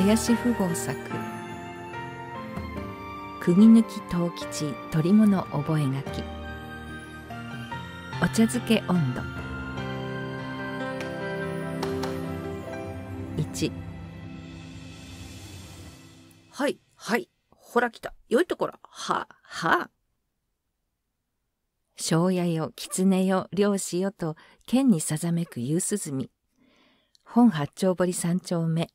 林富豪作釘抜き藤吉鳥物覚書お茶漬け温度1はいはいほら来たよいところはは庄屋よ狐よ漁師よと剣にさざめく夕涼み本八丁堀三丁目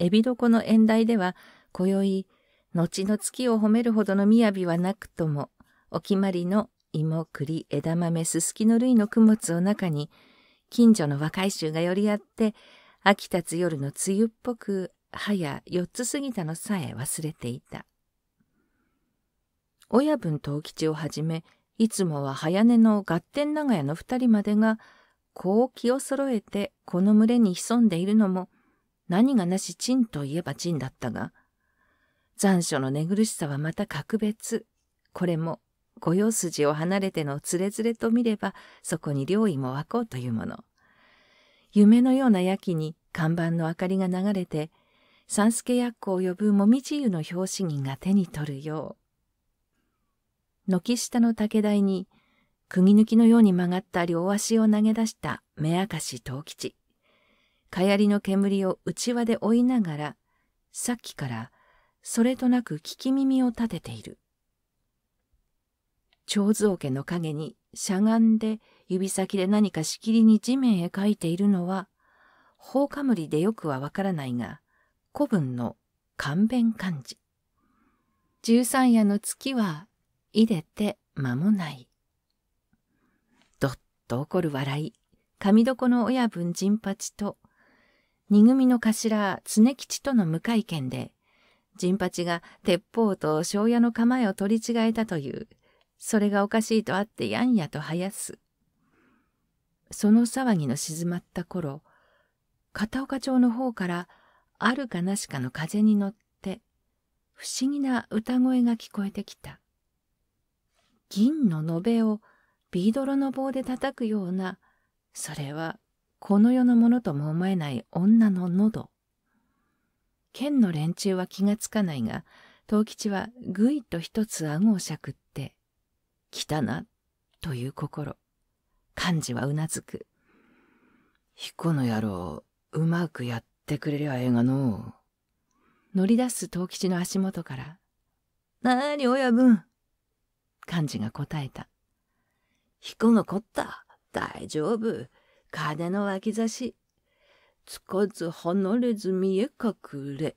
エビ床の縁台では、今宵、後の月を褒めるほどの雅はなくとも、お決まりの芋、栗、枝豆、すすきの類の供物を中に、近所の若い衆が寄り合って、秋立つ夜の梅雨っぽく、はや四つ過ぎたのさえ忘れていた。親分と吉をはじめ、いつもは早寝の合点長屋の二人までが、こう気を揃えてこの群れに潜んでいるのも、何がなし陳といえば賃だったが、残暑の寝苦しさはまた格別。これも、御用筋を離れてのつれづれと見れば、そこに料理も湧こうというもの。夢のような夜気に看板の明かりが流れて、三助薬庫を呼ぶもみじ湯の表紙人が手に取るよう。軒下の竹台に、釘抜きのように曲がった両足を投げ出した目明かし藤吉。かやりの煙を内輪で追いながら、さっきからそれとなく聞き耳を立てている。長蔵家の陰にしゃがんで指先で何かしきりに地面へ書いているのは、放火無でよくはわからないが、古文の勘弁漢字。十三夜の月は入れて間もない。どっと怒る笑い、神床の親分人八と二組の頭、常吉との無会見で、陣八が鉄砲と庄屋の構えを取り違えたという、それがおかしいとあってやんやと生やす。その騒ぎの静まった頃、片岡町の方から、あるかなしかの風に乗って、不思議な歌声が聞こえてきた。銀の延べをビードロの棒で叩くような、それはこの世のものとも思えない女の喉。剣の連中は気がつかないが、藤吉はぐいと一つ顎をしゃくって、来たな、という心。幹事はうなずく。彦の野郎、うまくやってくれりゃええがの乗り出す藤吉の足元から、なーに親分。幹事が答えた。彦のこった、大丈夫。金の脇差し。つかず離れず見え隠れ。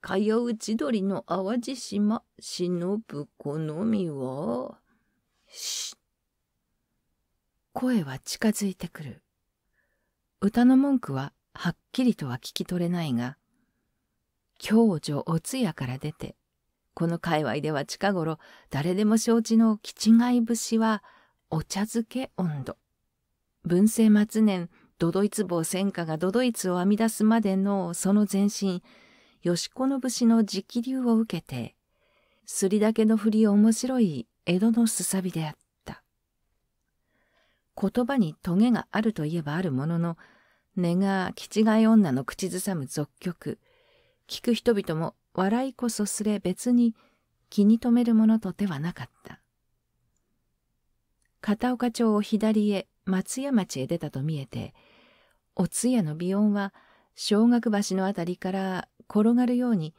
かやう千鳥の淡路島、忍ぶ好みは、し。声は近づいてくる。歌の文句ははっきりとは聞き取れないが、共助お通夜から出て、この界隈では近頃誰でも承知の気違い節はお茶漬け温度。文政末年、ドドイツ坊戦火がドドイツを編み出すまでのその前身、吉子の節の直流を受けて、すりだけの振り面白い江戸のすさびであった。言葉にトゲがあるといえばあるものの、根が気違い女の口ずさむ俗曲、聞く人々も笑いこそすれ別に気に留めるものと手はなかった。片岡町を左へ松屋町へ出たと見えて、お通夜の美音は、小学橋のあたりから転がるように、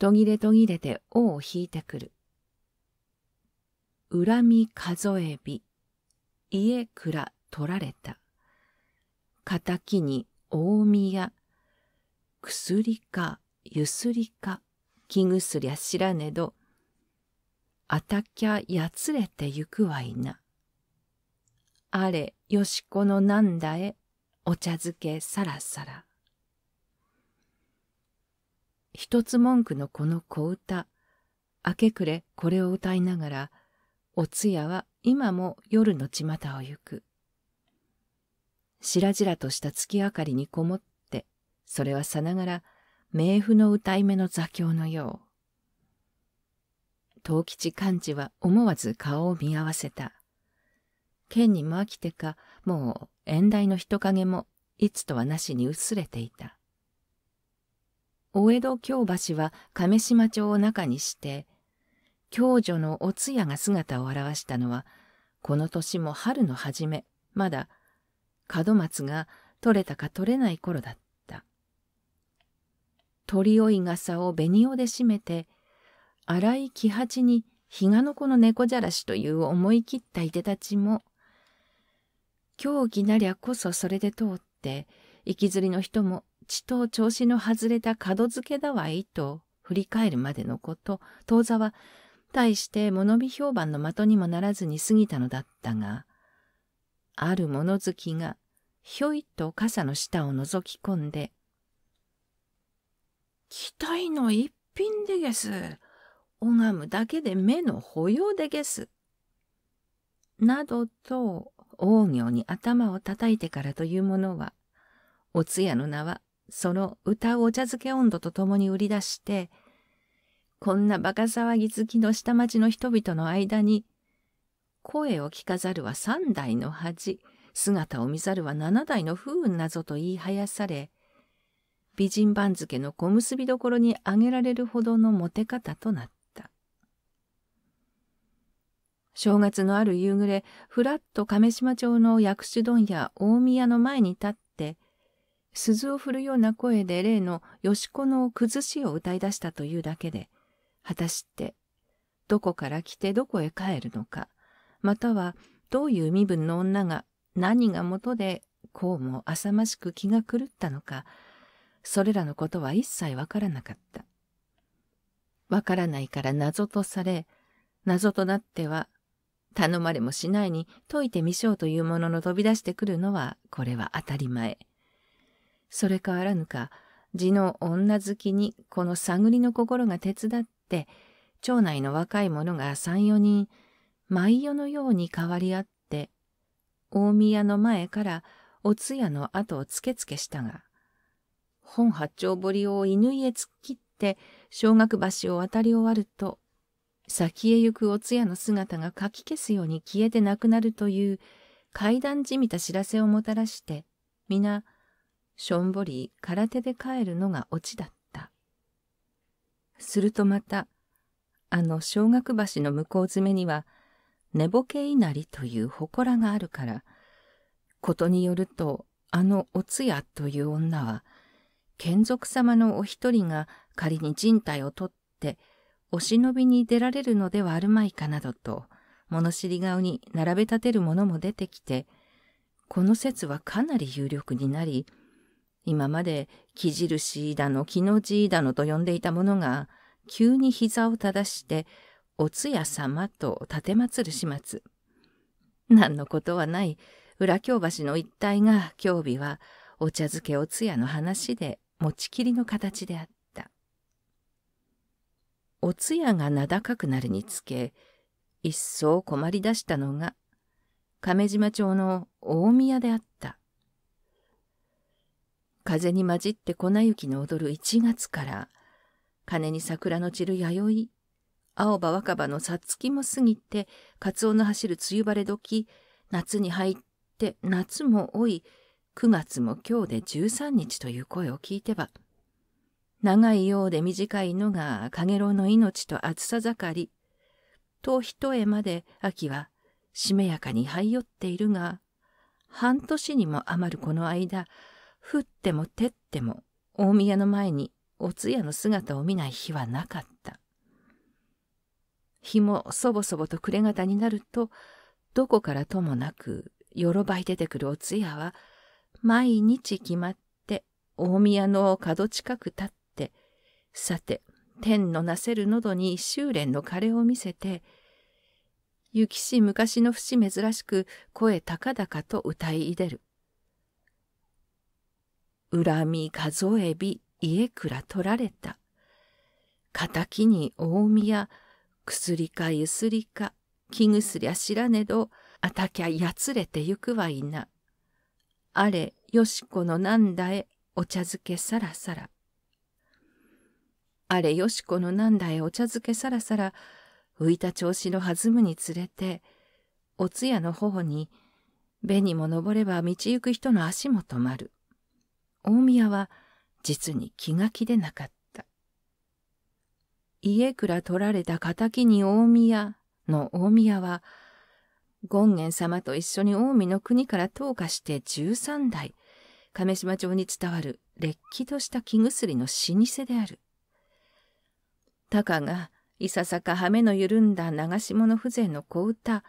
途切れ途切れて尾を引いてくる。恨み数えび、家蔵取られた。敵に大宮、薬か、ゆすりか、気薬は知らねど、あたきゃやつれてゆくわいな。あれよしこのなんだへお茶漬けさらさら一つ文句のこの小唄明け暮れこれを歌いながらお通夜は今も夜の巷を行く白々とした月明かりにこもってそれはさながら冥府の歌い目の座興のよう藤吉寛治は思わず顔を見合わせた剣にも飽きてか、もう縁台の人影もいつとはなしに薄れていた。大江戸京橋は亀島町を中にして、共助のお通夜が姿を現したのは、この年も春の初め、まだ門松が取れたか取れない頃だった。鳥追い傘を紅尾で締めて、荒い木八に比嘉の子の猫じゃらしという思い切ったいでたちも教義なりゃこそそれで通って、行きずりの人も、血と調子の外れた角付けだわいと振り返るまでのこと、当座は、大して物見評判の的にもならずに過ぎたのだったが、ある物好きが、ひょいと傘の下を覗き込んで、期待の一品でげす。拝むだけで目の保養でげす。などと大行に頭を叩いてからというものは、お通夜の名は、その歌うお茶漬け温度とともに売り出して、こんな馬鹿騒ぎ好きの下町の人々の間に、声を聞かざるは三代の恥、姿を見ざるは七代の不運なぞと言いはやされ、美人番付の小結びどころに挙げられるほどのモテ方となった。正月のある夕暮れ、ふらっと亀島町の薬種問屋大宮の前に立って、鈴を振るような声で例の吉子の崩しを歌い出したというだけで、果たして、どこから来てどこへ帰るのか、またはどういう身分の女が何がもとでこうも浅ましく気が狂ったのか、それらのことは一切わからなかった。わからないから謎とされ、謎となっては頼まれもしないに解いてみしょうというものの飛び出してくるのはこれは当たり前。それ変わらぬか字の女好きにこの探りの心が手伝って町内の若い者が三四人毎夜のように変わり合って大宮の前からお通夜の後をつけつけしたが本八丁堀を犬へ突っ切って小学橋を渡り終わると先へ行くお通夜の姿がかき消すように消えてなくなるという怪談じみた知らせをもたらして、皆、しょんぼり空手で帰るのがオチだった。するとまた、あの小学橋の向こう詰めには、寝ぼけ稲荷という祠があるから、ことによると、あのお通夜という女は、眷属様のお一人が仮に人体を取って、お忍びに出られるのではあるまいかなどと、物知り顔に並べ立てるものも出てきて、この説はかなり有力になり、今まで木印だの木の字だのと呼んでいたものが、急に膝を正して、お通夜様と奉る始末。何のことはない、裏京橋の一帯が、今日日は、お茶漬けお通夜の話で持ちきりの形であった。お通夜が名高くなるにつけ、一層困り出したのが、亀島町の大宮であった。風に混じって粉雪の踊る1月から、金に桜の散る弥生、青葉若葉のさつきも過ぎて、カツオの走る梅雨晴れ時、夏に入って夏も多い、9月も今日で13日という声を聞いては、長いようで短いのがかげろうの命と暑さ盛り。と一重まで秋はしめやかに這い寄っているが、半年にも余るこの間、降っても照っても大宮の前にお通夜の姿を見ない日はなかった。日もそぼそぼと暮れ方になると、どこからともなく、よろばい出てくるお通夜は、毎日決まって、大宮の角近く立って、さて、天のなせる喉に修練の枯れを見せて、雪し昔の節珍しく声高々と歌い出る。恨み数えび家倉取られた。仇に大宮、薬かゆすりか、気ぐすりゃ知らねど、あたきゃやつれてゆくはいな。あれ、よしこのなんだえ、お茶漬けさらさら。あれよしこのなんだへお茶漬けさらさら浮いた調子の弾むにつれてお通夜の頬ににも登れば道行く人の足も止まる大宮は実に気が気でなかった家倉取られた敵に大宮の大宮は権現様と一緒に近江の国から投下して13代亀島町に伝わるれっきとした木薬の老舗であるたかがいささか羽目の緩んだ流し物風情の小唄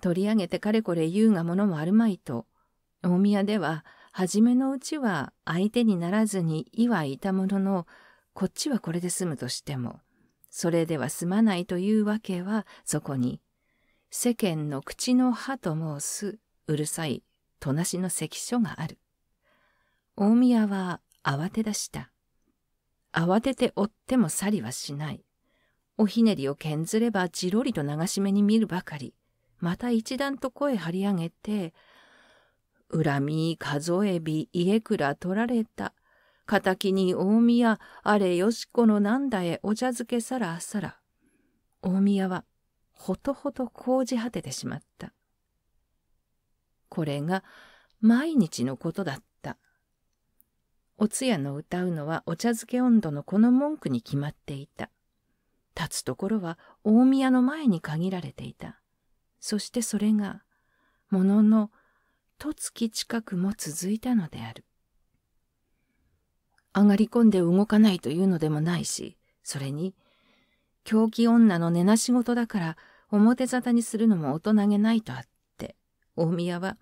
取り上げてかれこれ言うがものもあるまいと大宮では初めのうちは相手にならずに意はいたもののこっちはこれで済むとしてもそれでは済まないというわけはそこに世間の口の歯と申すうるさいとなしの関所がある大宮は慌て出した慌てて追っても去りはしない。おひねりをけんずればじろりと流し目に見るばかり。また一段と声張り上げて、恨み、数えび、家倉取られた。敵に大宮、あれよしこのなんだへお茶漬けさらあさら。大宮は、ほとほと講じ果ててしまった。これが、毎日のことだっお通夜の歌うのはお茶漬け温度のこの文句に決まっていた。立つところは大宮の前に限られていた。そしてそれが、ものの、と月近くも続いたのである。上がり込んで動かないというのでもないし、それに、狂気女の寝なし事だから表沙汰にするのも大人げないとあって、大宮は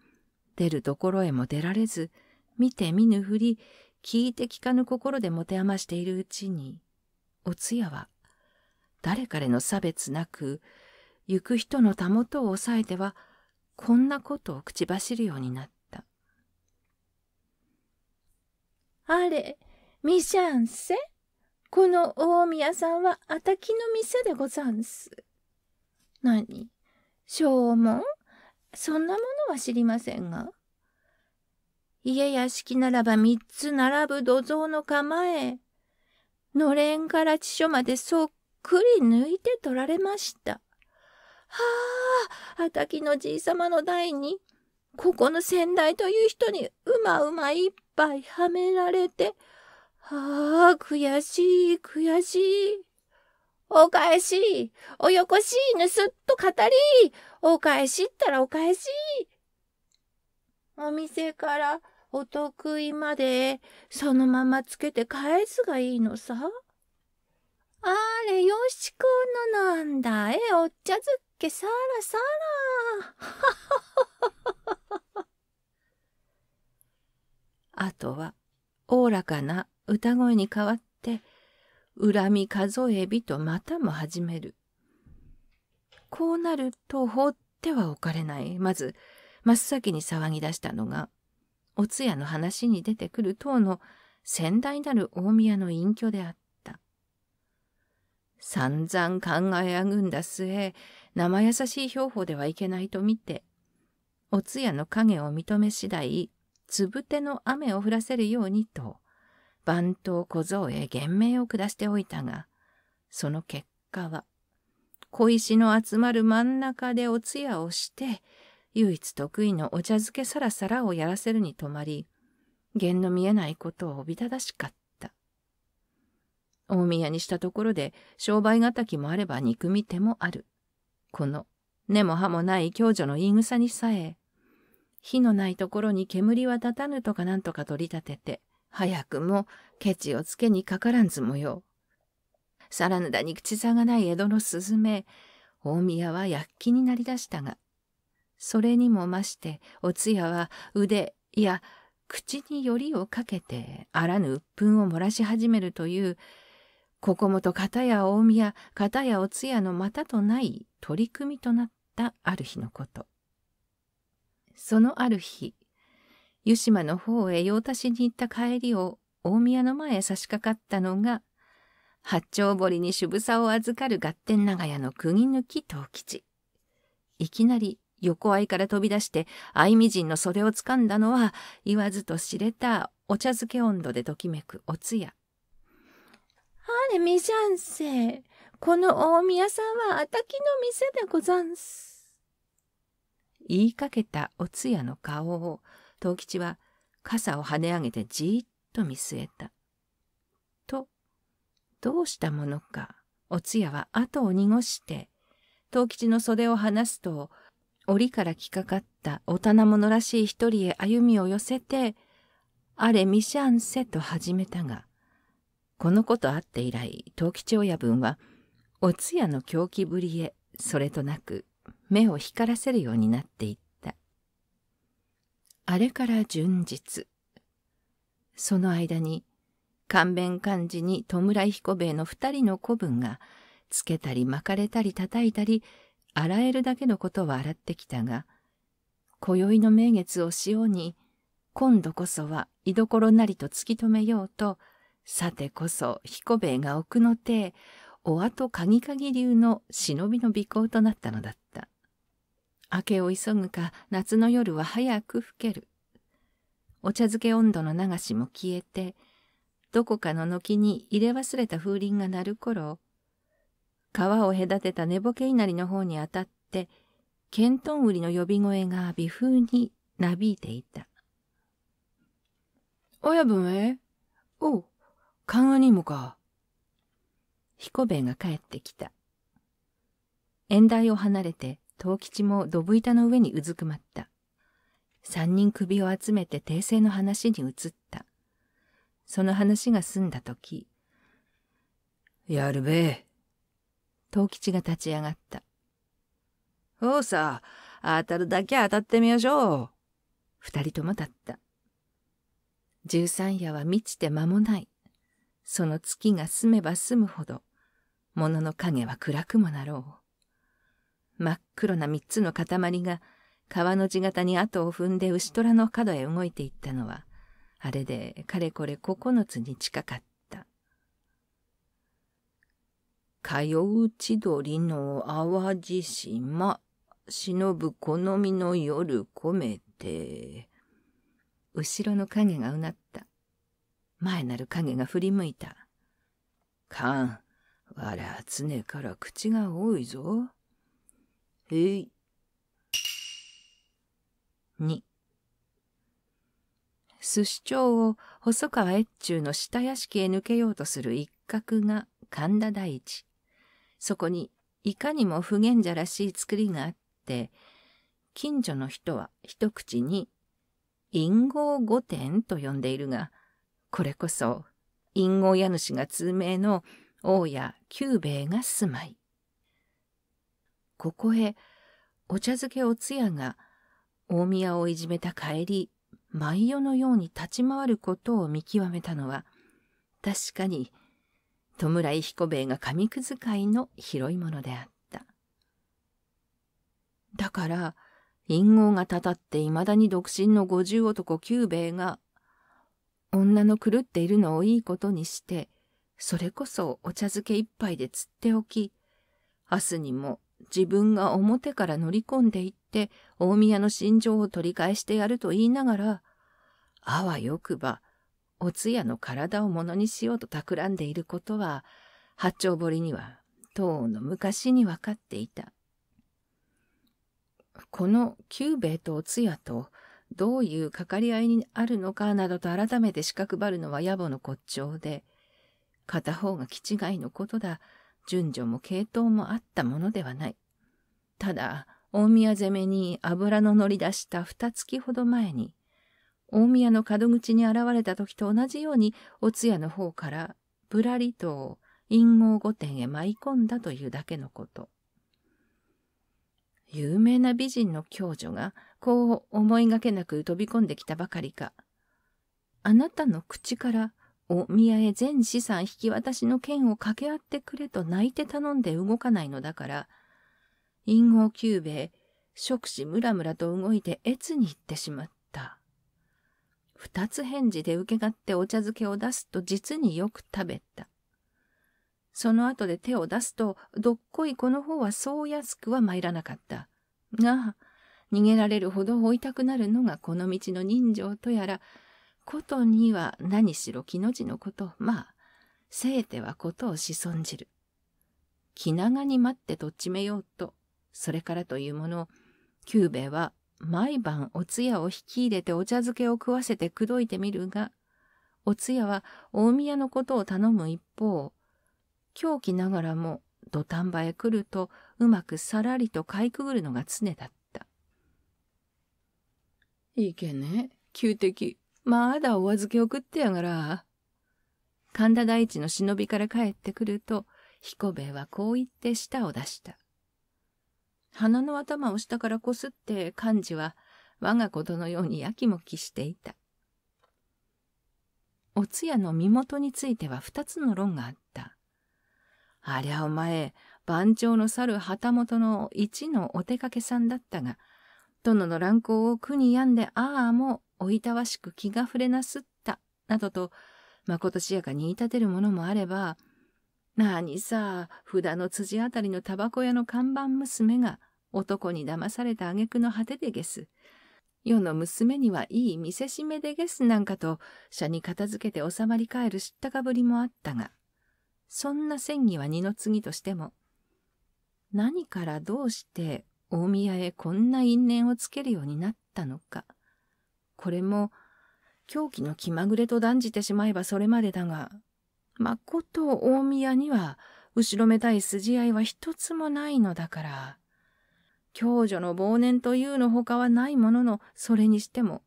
出るところへも出られず、見て見ぬふり、聞いて聞かぬ心で持て余しているうちに、お通夜は、誰彼の差別なく、行く人のたもとを抑えては、こんなことを口走るようになった。あれ、ミシャンセこの大宮さんはあたきの店でござんす。何証文そんなものは知りませんが。家屋敷ならば三つ並ぶ土蔵の構え。のれんから地所までそっくり抜いて取られました。はあ、あたきのじいさまの代に、ここの先代という人にうまうまいっぱいはめられて、はあ、悔しい、悔しい。お返し、およこしい、ぬすっと語り、お返しったらお返し。お店からお得意までそのままつけて返すがいいのさ。あれ、よしこのなんだえ、お茶漬けさらさら。あとは、おおらかな歌声に変わって、恨み数えびとまたも始める。こうなると放ってはおかれない。まず、真っ先に騒ぎ出したのがお通夜の話に出てくる当の先代なる大宮の隠居であった散々考えあぐんだ末生優しい兵法ではいけないと見てお通夜の影を認め次第つぶての雨を降らせるようにと番頭小僧へ厳命を下しておいたがその結果は小石の集まる真ん中でお通夜をして唯一得意のお茶漬けさらさらをやらせるに止まり、弦の見えないことをおびただしかった。大宮にしたところで、商売敵もあれば憎み手もある。この、根も葉もない共助の言い草にさえ、火のないところに煙は立たぬとかなんとか取り立てて、早くもケチをつけにかからんず模様。さらぬだに口さがない江戸のスズメ、大宮は躍起になりだしたが、それにもましてお通夜は腕いや口によりをかけてあらぬ鬱憤を漏らし始めるというここもと片や大宮片やお通夜のまたとない取り組みとなったある日のことそのある日湯島の方へ用足しに行った帰りを大宮の前へ差し掛かったのが八丁堀に渋沢を預かる合点長屋の釘抜き藤吉いきなり横合いから飛び出して、いみじんの袖を掴んだのは、言わずと知れたお茶漬け温度でときめくおつや。あれみじゃんせ。この大宮さんはあたきの店でござんす。言いかけたお通夜の顔を、藤吉は傘を跳ね上げてじーっと見据えた。と、どうしたものか、お通夜は後を濁して、藤吉の袖を離すと、檻から着かかったお棚物らしい一人へ歩みを寄せて、あれミシャンせと始めたが、このことあって以来、藤吉親分は、お通夜の狂気ぶりへ、それとなく、目を光らせるようになっていった。あれから順日。その間に、勘弁漢字に弔い彦兵衛の二人の子分が、つけたり巻かれたり叩いたり、洗えるだけのことは洗ってきたが、今宵の名月を潮に、今度こそは居所なりと突き止めようと、さてこそ彦兵衛が奥の手、お後鍵鍵流の忍びの尾行となったのだった。明けを急ぐか夏の夜は早く更ける。お茶漬け温度の流しも消えて、どこかの軒に入れ忘れた風鈴が鳴る頃、川を隔てた寝ぼけ稲荷の方に当たって、ケントン売りの呼び声が微風になびいていた。親分へおう、ンアニムか。彦兵衛が帰ってきた。縁台を離れて、藤吉もどぶ板の上にうずくまった。三人首を集めて訂正の話に移った。その話が済んだとき。やるべえ。藤吉が立ち上がった。おうさ、当たるだけ当たってみましょう。二人とも立った。十三夜は満ちて間もない。その月が澄めば澄むほど、物の影は暗くもなろう。真っ黒な三つの塊が川の地形に後を踏んで牛虎の角へ動いていったのは、あれでかれこれ九つに近かった。通う千鳥の淡路島、忍ぶ好みの夜込めて。後ろの影がうなった。前なる影が振り向いた。かん、わら常から口が多いぞ。へい。二。寿司町を細川越中の下屋敷へ抜けようとする一角が神田大地。そこにいかにも不賢者らしい作りがあって、近所の人は一口に、隠語御殿と呼んでいるが、これこそ、隠語家主が通名の大家久兵衛が住まい。ここへ、お茶漬けお通夜が、大宮をいじめた帰り、毎夜のように立ち回ることを見極めたのは、確かに戸村彦兵衛が紙くず買いの広いものであった。だから、陰謀がたたっていまだに独身の五十男九兵衛が、女の狂っているのをいいことにして、それこそお茶漬け一杯で釣っておき、明日にも自分が表から乗り込んでいって大宮の心情を取り返してやると言いながら、あわよくばお通夜の体をものにしようと企んでいることは、八丁堀には、とうの昔に分かっていた。この久兵衛とお通夜と、どういうかかり合いにあるのかなどと改めて四角張ばるのは野暮の骨頂で、片方が気違いのことだ、順序も系統もあったものではない。ただ、大宮攻めに油の乗り出した二月ほど前に、大宮の門口に現れた時と同じようにお通夜の方からぶらりと陰謀御殿へ舞い込んだというだけのこと。有名な美人の教女がこう思いがけなく飛び込んできたばかりか。あなたの口からお宮へ全資産引き渡しの件を掛け合ってくれと泣いて頼んで動かないのだから、陰謀久兵衛、触手ムラムラと動いて越に行ってしまった。二つ返事で受け勝ってお茶漬けを出すと実によく食べた。その後で手を出すと、どっこいこの方はそう安くは参らなかった。が、逃げられるほど追いたくなるのがこの道の人情とやら、ことには何しろ木の字のこと、まあ、せいてはことをし損じる。気長に待ってとっちめようと、それからというもの、久兵衛は毎晩お通夜を引き入れてお茶漬けを食わせて口説いてみるが、お通夜は大宮のことを頼む一方、狂気ながらも土壇場へ来るとうまくさらりとかいくぐるのが常だった。いけね、旧敵。まだお預けを食ってやがら。神田大地の忍びから帰ってくると、彦兵衛はこう言って舌を出した。鼻の頭を下からこすって幹事は我がことのようにやきもきしていた。お通夜の身元については二つの論があった。ありゃお前、番長の去る旗本の一のお出かけさんだったが、殿の乱行を苦に病んでああもおいたわしく気が触れなすった、などと、まことしやかに言い立てるものもあれば、何さ、札の辻あたりのタバコ屋の看板娘が男に騙された挙句の果てでゲス。世の娘にはいい見せしめでゲスなんかと、社に片付けて収まり返る知ったかぶりもあったが、そんな戦議は二の次としても、何からどうして大宮へこんな因縁をつけるようになったのか。これも、狂気の気まぐれと断じてしまえばそれまでだが、まこと大宮には後ろめたい筋合いは一つもないのだから、共助の忘年というのほかはないものの、それにしても、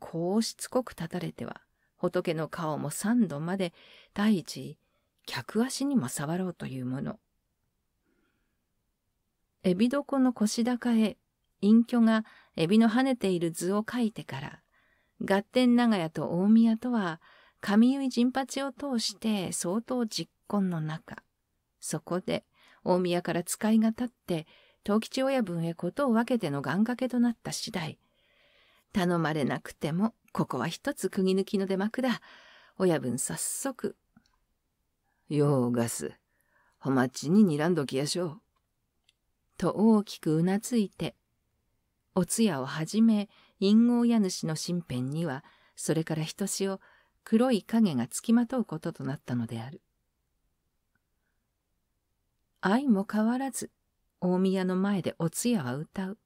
こうしつこく立たれては、仏の顔も三度まで、第一、客足にも触ろうというもの。エビ床の腰高へ、隠居がエビの跳ねている図を書いてから、合点長屋と大宮とは、上結陣八を通して相当実婚の中、そこで大宮から使いが立って、藤吉親分へことを分けての願掛けとなった次第。頼まれなくても、ここは一つ釘抜きの出幕だ。親分早速。ようガス、お待ちに睨んどきやしょう。と大きくうなずいて、お通夜をはじめ、陰謀家主の身辺には、それからひとし黒い影がつきまとうこととなったのである愛も変わらず大宮の前でお通夜は歌う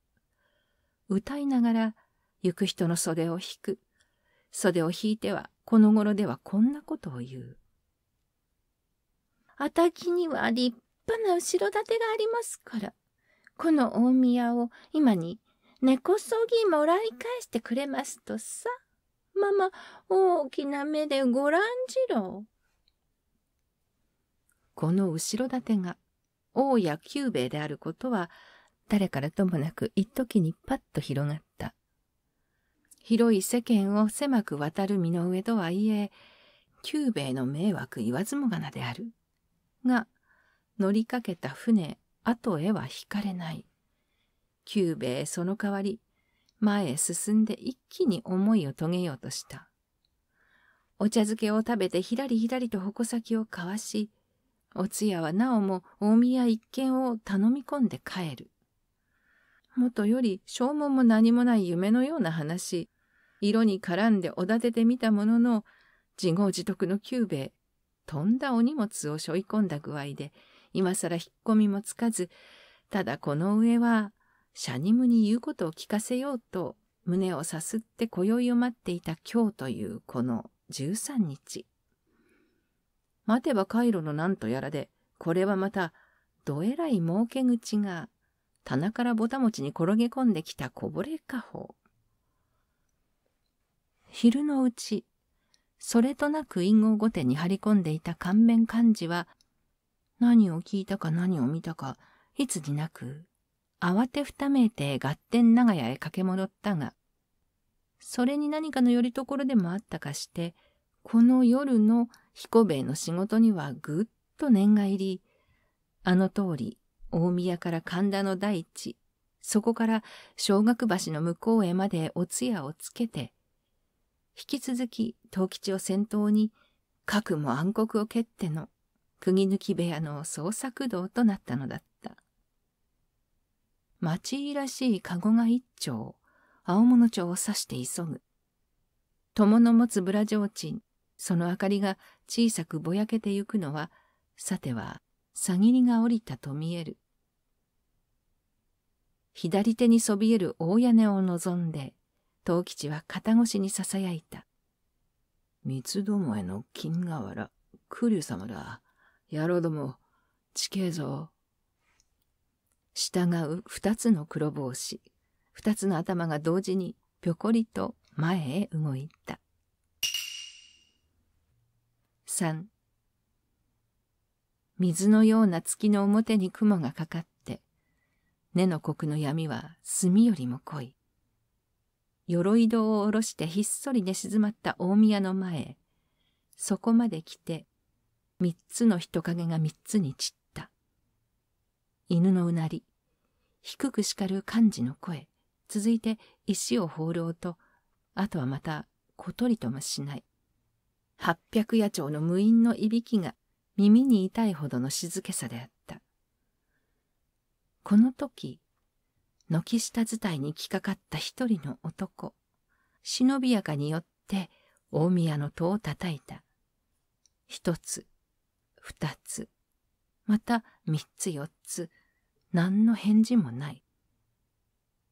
歌いながら行く人の袖を引く袖を引いてはこの頃ではこんなことを言うあたきには立派な後ろ盾がありますからこの大宮を今に根こそぎもらい返してくれますとさ。ママ、大きな目でご覧じろ。この後ろ盾が、王や久兵衛であることは、誰からともなく一時にパッと広がった。広い世間を狭く渡る身の上とはいえ、久兵衛の迷惑言わずもがなである。が、乗りかけた船、後へは引かれない。久兵衛その代わり、前へ進んで一気に思いを遂げようとした。お茶漬けを食べてひらりひらりと矛先を交わし、お通夜はなおも大宮一軒を頼み込んで帰る。もとより証文も何もない夢のような話、色に絡んでおだててみたものの、自業自得の久兵衛、とんだお荷物を背負い込んだ具合で、今更引っ込みもつかず、ただこの上はシャニムに言うことを聞かせようと胸をさすって今宵を待っていた今日というこの13日。待てば回路のなんとやらで、これはまた、どえらい儲け口が、棚からぼたもちに転げ込んできたこぼれ家宝。昼のうち、それとなく隠語御手に張り込んでいた勘弁漢字は、何を聞いたか何を見たか、いつになく慌てふためいて合点長屋へ駆け戻ったが、それに何かのより所でもあったかして、この夜の彦兵衛の仕事にはぐっと念が入り、あの通り、大宮から神田の大地、そこから小学橋の向こうへまでお通夜をつけて、引き続き藤吉を先頭に、核も暗黒を蹴っての、釘抜き部屋の創作道となったのだった。町らしい籠が一丁、青物町を指して急ぐ。友の持つブラ提灯、その明かりが小さくぼやけてゆくのは、さては、さぎりが降りたと見える。左手にそびえる大屋根を望んで、藤吉は肩越しに囁いた。三つどもえの金河原、九竜様だ。野郎ども、地形像、従う二つの黒帽子、二つの頭が同時にぴょこりと前へ動いた。三、水のような月の表に雲がかかって、根の国の闇は墨よりも濃い。鎧戸を下ろしてひっそり寝静まった大宮の前そこまで来て、三つの人影が三つに散った。犬のうなり、低く叱る幹事の声、続いて石を放浪と、あとはまた小鳥ともしない。八百屋町の無因のいびきが耳に痛いほどの静けさであった。この時、軒下伝いに来かかった一人の男、忍びやかによって大宮の戸を叩いた。一つ、二つ、また三つ四つ、何の返事もない。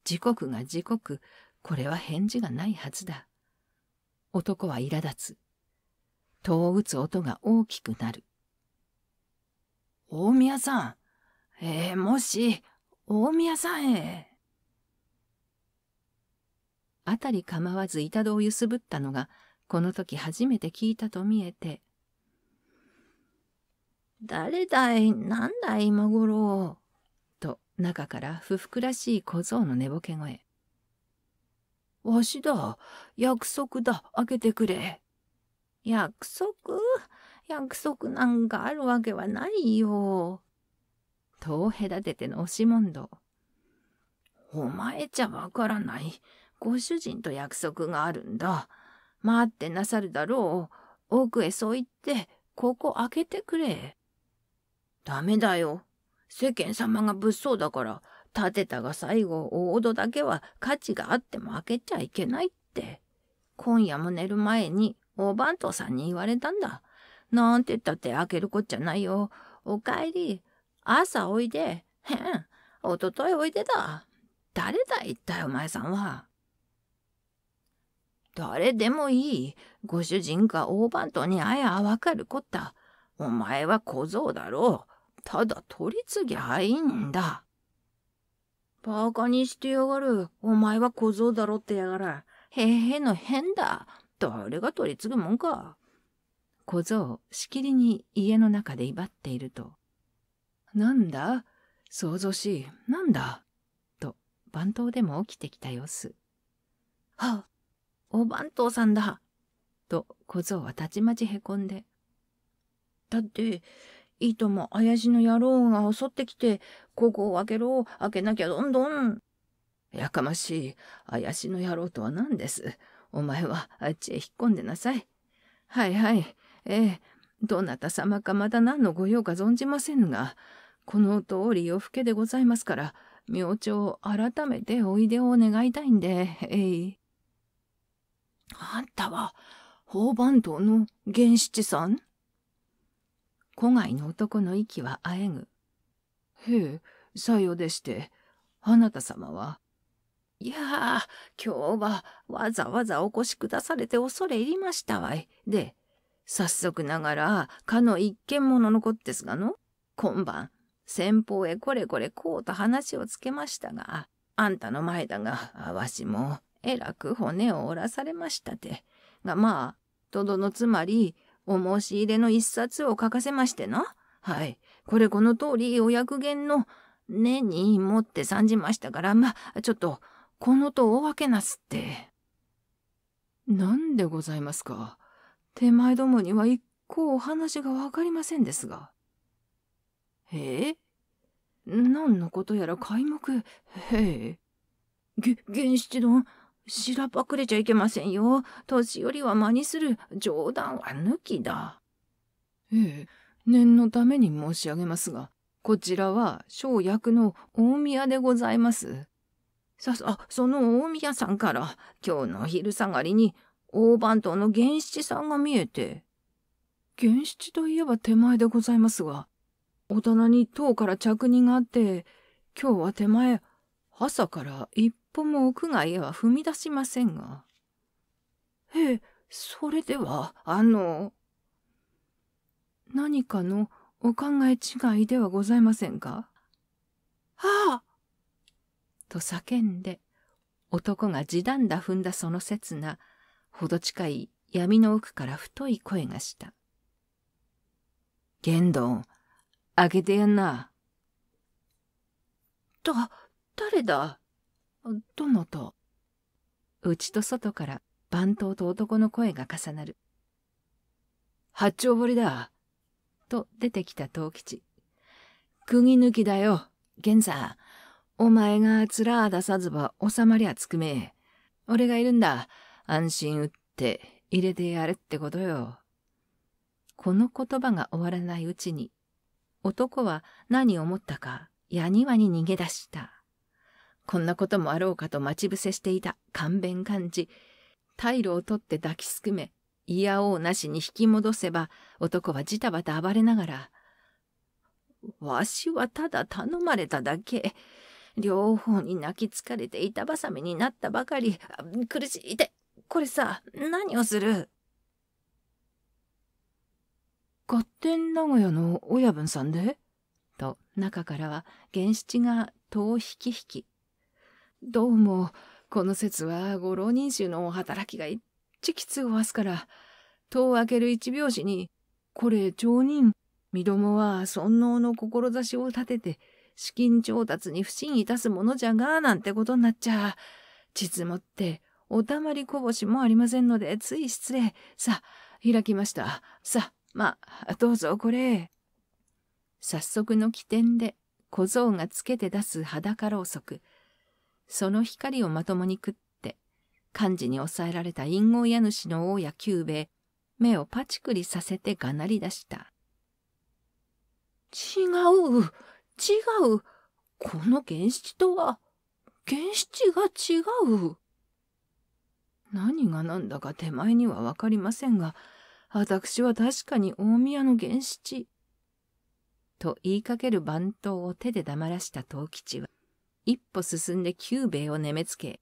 時刻が時刻、これは返事がないはずだ。男は苛立つ。戸を打つ音が大きくなる。大宮さん、えー、もし、大宮さんへ。あたり構わず板戸を揺すぶったのが、この時初めて聞いたと見えて。誰だい、なんだい今頃。中から不服らしい小僧の寝ぼけ声。わしだ。約束だ。開けてくれ。約束約束なんかあるわけはないよ。と隔てての押し問答。お前じゃわからない。ご主人と約束があるんだ。待ってなさるだろう。奥へそう言って、ここ開けてくれ。ダメだよ。世間様が物騒だから、建てたが最後、大戸だけは価値があっても開けちゃいけないって。今夜も寝る前に、お番頭さんに言われたんだ。なんて言ったって開けるこっちゃないよ。おかえり。朝おいで。へん。おとといおいでだ。誰だ一体お前さんは。誰でもいい。ご主人か大番頭にあやわかるこった。お前は小僧だろう。ただ取り次ぎゃいいんだ。バカにしてやがる。お前は小僧だろってやがら。へへの変だ。誰が取り次ぐもんか。小僧、しきりに家の中で威張っていると。なんだ想像しい。なんだと、番頭でも起きてきた様子。はあ、お番頭さんだ。と、小僧はたちまちへこんで。だって、いとも怪しの野郎が襲ってきて、ここを開けろ、開けなきゃどんどん。やかましい、怪しの野郎とは何です。お前はあっちへ引っ込んでなさい。はいはい、ええ、どなた様かまだ何の御用か存じませんが、この通り夜更けでございますから、明朝改めておいでを願いたいんで、えい。あんたは、宝番堂の源七さん戸外の男の息はあえぐ。へえ、さようでして、あなた様は。いやあ、今日はわざわざお越しくだされて恐れ入りましたわい。で、早速ながら、かの一見もののこですがの、今晩、先方へこれこれこうと話をつけましたが、あんたの前だが、わしも、えらく骨を折らされましたて。がまあ、とどのつまり、お申し入れの一冊を書かせましてな。はい。これこの通りお役言の根に持って参じましたから、まちょっと、このとお分けなすって。なんでございますか。手前どもには一向お話がわかりませんですが。ええ何のことやら開幕。へえ。げ、原七丼、しらばくれちゃいけませんよ。年寄りは真似する冗談は抜きだ。ええ、念のために申し上げますが、こちらは生薬の大宮でございます。さあ、その大宮さんから、今日の昼下がりに、大番頭の源七さんが見えて。源七といえば手前でございますが、大人に塔から着任があって、今日は手前、朝から一歩も屋外へは踏み出しませんが。ええ、それでは、あの。何かのお考え違いではございませんかはあと叫んで、男が地団だ踏んだその刹那、ほど近い闇の奥から太い声がした。玄ン開けてやんな。だ、誰だどのう内と外から番頭と男の声が重なる。八丁堀だ。と出てきた藤吉。釘抜きだよ、玄さん。お前が面出さずば収まりゃつくめえ。俺がいるんだ。安心打って入れてやれってことよ。この言葉が終わらないうちに、男は何を思ったか、やにわに逃げ出した。こんなこともあろうかと待ち伏せしていた勘弁感じ。退路を取って抱きすくめ、いやおうなしに引き戻せば、男はじたばた暴れながら、わしはただ頼まれただけ。両方に泣きつかれて板挟みになったばかり。苦しいて、これさ、何をする合点名古屋の親分さんでと、中からは、源七が戸を引き引き、どうも、この説はご浪人衆の働きがいっちきつわすから、戸を開ける一拍子に、これ町人、身どもは尊王の志を立てて、資金調達に不審いたすものじゃが、なんてことになっちゃ、実もって、おたまりこぼしもありませんので、つい失礼。さ開きました。さまあ、どうぞこれ。早速の起点で、小僧がつけて出す裸ろうそく。その光をまともに食って、漢字に抑えられた陰謀家主の王や久兵衛、目をパチクリさせてがなり出した。違う、違う、この原七とは、原七が違う。何が何だか手前にはわかりませんが、私は確かに大宮の原七。と言いかける番頭を手で黙らした藤吉は、一歩進んで久兵衛をねめつけ。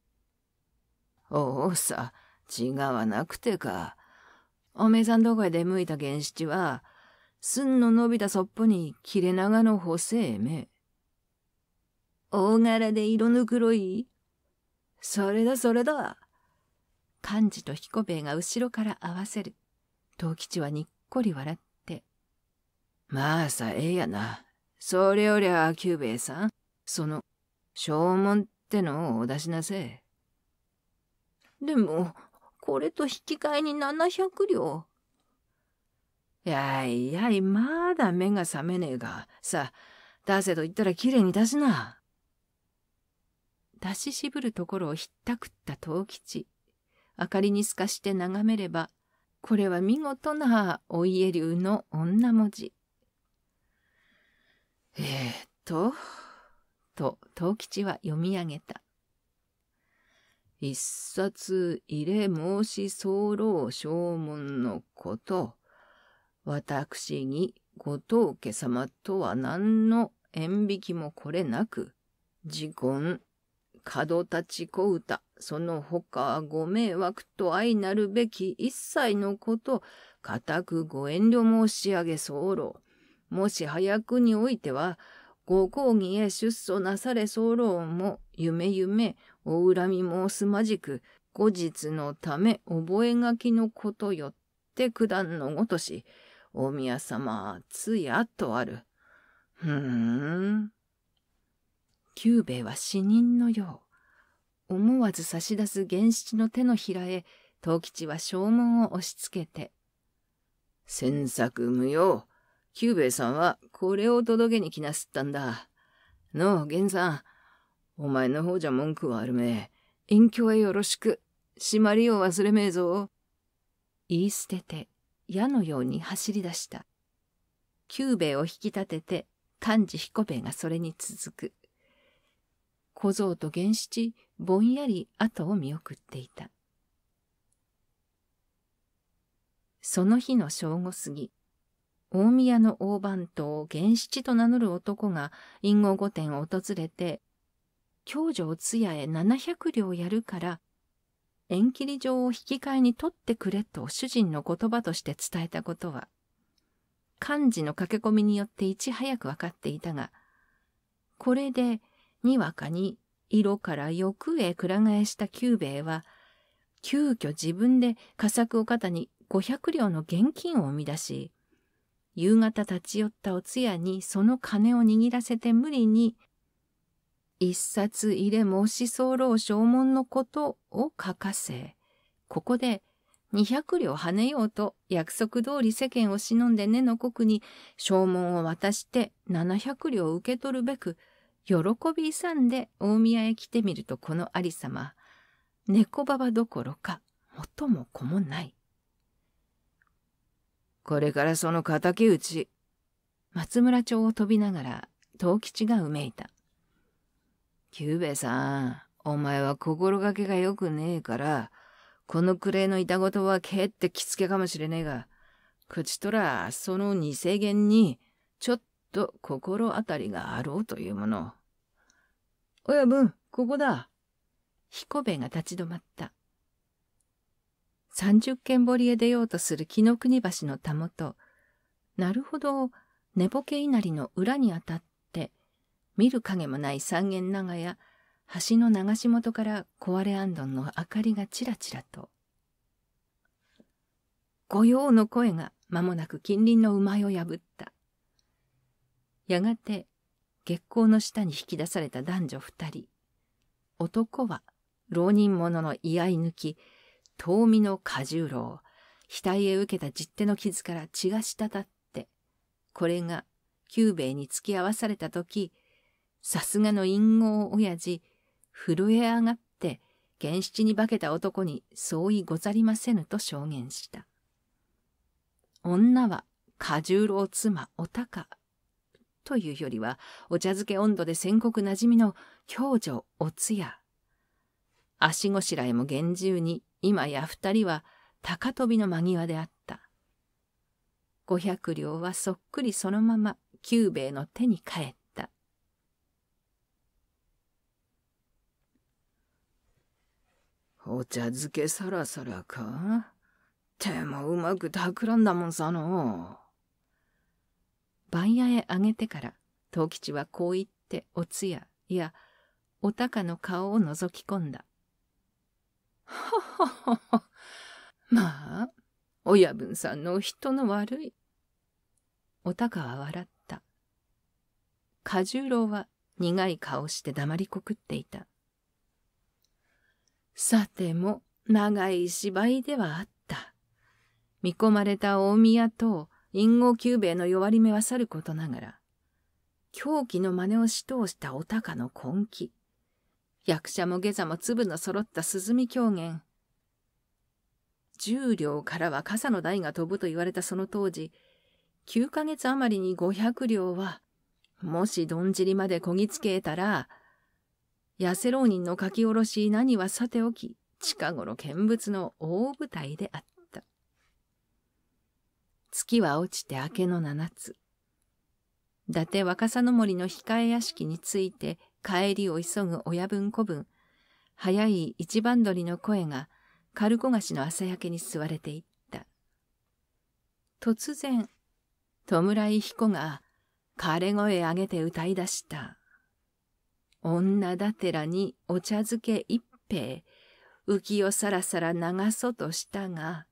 おおさ、違わなくてか。おめさんどこへ出向いた源七は、すんの伸びたそっぽに切れ長の細え目。大柄で色ぬくろいそれだそれだ。幹事と彦兵衛が後ろから合わせる。藤吉はにっこり笑って。まあさ、ええやな。それよりゃ、久兵衛さん、その証文ってのをお出しなせでも、これと引き換えに700両。やいやい、まだ目が覚めねえが。さあ、出せと言ったらきれいに出しな。出し渋るところをひったくった藤吉。明かりに透かして眺めれば、これは見事なお家流の女文字。えー、っと。と藤吉は読み上げた。一冊入れ申し候証文のこと、私にご当家様とは何の縁引きもこれなく、自言、角立ち小歌、その他ご迷惑と相なるべき一切のこと、固くご遠慮申し上げ候。もし早くにおいては、ご公儀へ出所なされ候も、ゆめゆめ、お恨み申すまじく、後日のため覚書のことよって九段のごとし、大宮様、つやとある。ふーん。久兵衛は死人のよう。思わず差し出す源七の手のひらへ、藤吉は正門を押し付けて。詮索無用。久兵衛さんはこれを届けに来なすったんだ。のう、源さん。お前の方じゃ文句はあるめ。隠居へよろしく。締まりを忘れめえぞ。言い捨てて、矢のように走り出した。久兵衛を引き立てて、幹事彦兵衛がそれに続く。小僧と源七、ぼんやり後を見送っていた。その日の正午過ぎ。大宮の大番頭源七と名乗る男が隠語御殿を訪れて、京城通夜へ700両やるから、縁切り状を引き換えに取ってくれと主人の言葉として伝えたことは、漢字の駆け込みによっていち早く分かっていたが、これでにわかに色から欲へくら替えした久兵衛は、急遽自分で佳作を肩に500両の現金を生み出し、夕方立ち寄ったお通夜にその金を握らせて無理に、一冊入れ申し候証文のことを書かせ、ここで200両跳ねようと約束通り世間を忍んで根の国に証文を渡して700両を受け取るべく、喜び勇んで大宮へ来てみるとこの有様、猫ばばどころか、元も子もない。これからその敵討ち。松村町を飛びながら、藤吉がうめいた。久兵衛さん、お前は心がけが良くねえから、このくれのいたことはけえってきつけかもしれねえが、口とら、その二世間に、ちょっと心当たりがあろうというもの。親分、ここだ。彦兵衛が立ち止まった。三十軒堀へ出ようとする紀の国橋のたもと、なるほど、寝ぼけ稲荷の裏にあたって、見る影もない三軒長屋、橋の流し元から壊れあんどんの明かりがちらちらと。御用の声が間もなく近隣の馬を破った。やがて月光の下に引き出された男女二人。男は浪人者の居合抜き、遠見の過重労、額へ受けた実手の傷から血が滴って、これが久兵衛に突き合わされた時、さすがの陰謀親父、震え上がって原七に化けた男に相違ござりませぬと証言した。女は過重労妻お高というよりはお茶漬け温度で戦国なじみの京女おつや足ごしらえも厳重に、今や二人は高飛びの間際であった。五百両はそっくりそのまま久兵衛の手に帰った。お茶漬けさらさらか手もうまく企んだもんさの。番屋へあげてから、藤吉はこう言ってお通夜、いや、お高の顔を覗き込んだ。はははは。まあ、親分さんの人の悪い。おたかは笑った。過重郎は苦い顔して黙りこくっていた。さても、長い芝居ではあった。見込まれた大宮と隠語久兵衛の弱り目はさることながら、狂気の真似をし通したおたかの根気。役者も下座も粒の揃った涼み狂言。十両からは傘の台が飛ぶと言われたその当時、9ヶ月余りに500両は、もしどんじりまでこぎつけたら、痩せ浪人の書き下ろし何はさておき、近頃見物の大舞台であった。月は落ちて明けの七つ。伊達若狭の森の控え屋敷について帰りを急ぐ親分子分、早い一番鳥の声が、カルコ菓子の朝焼けに吸われていった。突然、弔い彦が、枯れ声上げて歌い出した。女だてらにお茶漬け一杯、浮世さらさら流そうとしたが、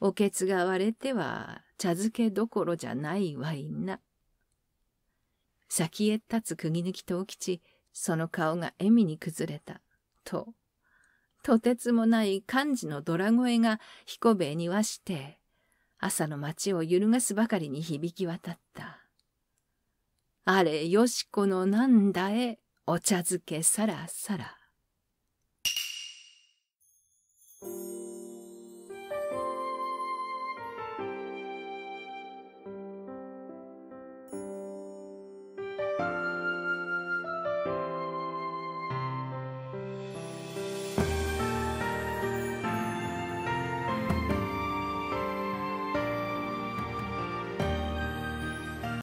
おけつが割れては茶漬けどころじゃないわいな。先へ立つ釘抜き藤吉、その顔が笑みに崩れた、と、とてつもない漢字のドラ声が彦兵衛にはして、朝の街を揺るがすばかりに響き渡った。あれよしこのなんだえ、お茶漬けさらさら。